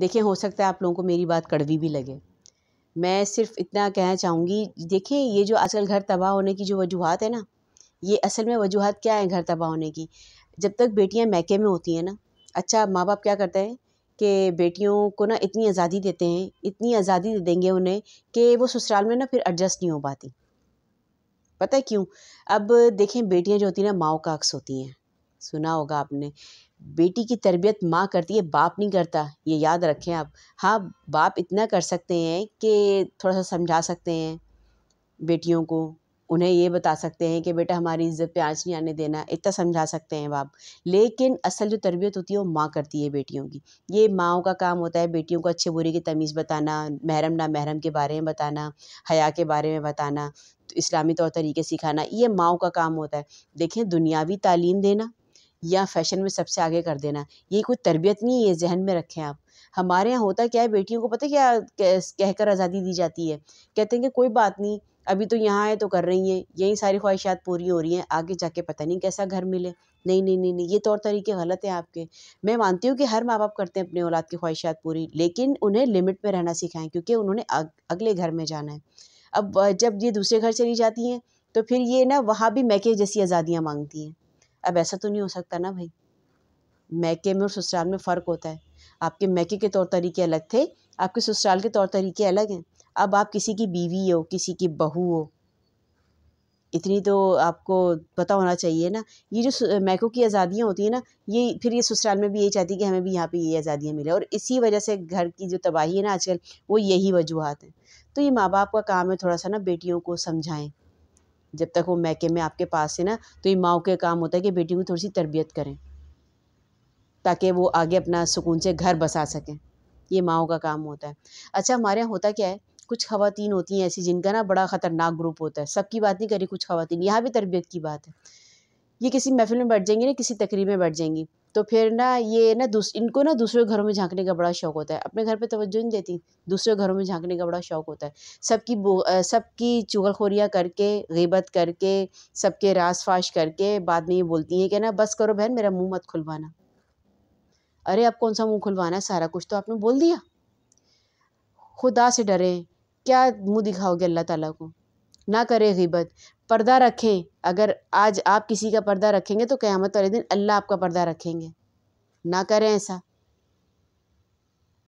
देखें हो सकता है आप लोगों को मेरी बात कड़वी भी लगे मैं सिर्फ इतना कहना चाहूँगी देखें ये जो आजकल घर तबाह होने की जो वजूहत है ना ये असल में वजूहत क्या है घर तबाह होने की जब तक बेटियाँ मैके में होती हैं ना अच्छा माँ बाप क्या करते हैं कि बेटियों को ना इतनी आज़ादी देते हैं इतनी आज़ादी दे देंगे उन्हें कि वो ससुराल में ना फिर एडजस्ट नहीं हो पाती पता है क्यों अब देखें बेटियाँ जो होती हैं ना माओ का अक्स होती हैं सुना होगा आपने बेटी की तरबियत माँ करती है बाप नहीं करता ये याद रखें आप हाँ बाप इतना कर सकते हैं कि थोड़ा सा समझा सकते हैं बेटियों को उन्हें ये बता सकते हैं कि बेटा हमारी इज्जत पे आँच नहीं आने देना इतना समझा सकते हैं बाप लेकिन असल जो तरबियत होती है वो माँ करती है बेटियों की ये माओं का काम होता है बेटियों को अच्छे बुरे की तमीज़ बताना महरम ना महरम के बारे में बताना हया के बारे में बताना तो इस्लामी तौर तरीके सिखाना ये माओ का काम होता है देखें दुनियावी तालीम देना या फ़ैशन में सबसे आगे कर देना ये कोई तरबियत नहीं है जहन में रखें आप हमारे यहाँ होता क्या है बेटियों को पता क्या कहकर आज़ादी दी जाती है कहते हैं कि कोई बात नहीं अभी तो यहाँ आए तो कर रही हैं यही सारी ख्वाहिशात पूरी हो रही हैं आगे जाके पता नहीं कैसा घर मिले नहीं नहीं नहीं नहीं ये तौर तो तरीके गलत हैं आपके मैं मानती हूँ कि हर माँ बाप करते हैं अपने औलाद की ख्वाहिशात पूरी लेकिन उन्हें लिमिट में रहना सिखाएं क्योंकि उन्होंने अगले घर में जाना है अब जब ये दूसरे घर चली जाती हैं तो फिर ये ना वहाँ भी मैके जैसी आज़ादियाँ मांगती हैं अब ऐसा तो नहीं हो सकता ना भाई मैके में और ससुराल में फ़र्क होता है आपके मैके के तौर तरीके अलग थे आपके ससुराल के तौर तरीके अलग हैं अब आप किसी की बीवी हो किसी की बहू हो इतनी तो आपको पता होना चाहिए ना ये जो मैको की आज़ादियाँ होती हैं ना ये फिर ये ससुराल में भी यही चाहती है कि हमें भी यहाँ पे ये आज़ादियाँ मिले और इसी वजह से घर की जो तबाही है ना आजकल वो यही वजूहत हैं तो ये माँ बाप का काम है थोड़ा सा ना बेटियों को समझाएं जब तक वो मैके में आपके पास है ना तो ये माओ के काम होता है कि बेटी को थोड़ी सी तरबियत करें ताकि वो आगे अपना सुकून से घर बसा सकें ये माओ का काम होता है अच्छा हमारे यहाँ होता क्या है कुछ खातन होती हैं ऐसी जिनका ना बड़ा ख़तरनाक ग्रुप होता है सबकी बात नहीं करी कुछ खातन यहाँ भी तरबियत की बात है ये किसी महफ़िल में बैठ जाएंगी ना किसी तकरीब में बैठ जाएंगी तो फिर ना ये ना दूस इनको ना दूसरे घरों में झांकने का बड़ा शौक़ होता है अपने घर पे तवज्जो नहीं देती दूसरे घरों में झांकने का बड़ा शौक़ होता है सबकी सबकी चुगलखोरियाँ करके गिबत करके सबके रास फाश करके बाद में ये बोलती हैं कि ना बस करो बहन मेरा मुँह मत खुलवाना अरे अब कौन सा मुँह खुलवाना है सारा कुछ तो आपने बोल दिया खुदा से डरें क्या मुँह दिखाओगे अल्लाह ताला को ना करें गिबत पर्दा रखें अगर आज आप किसी का पर्दा रखेंगे तो क़यामत वाले दिन अल्लाह आपका पर्दा रखेंगे ना करें ऐसा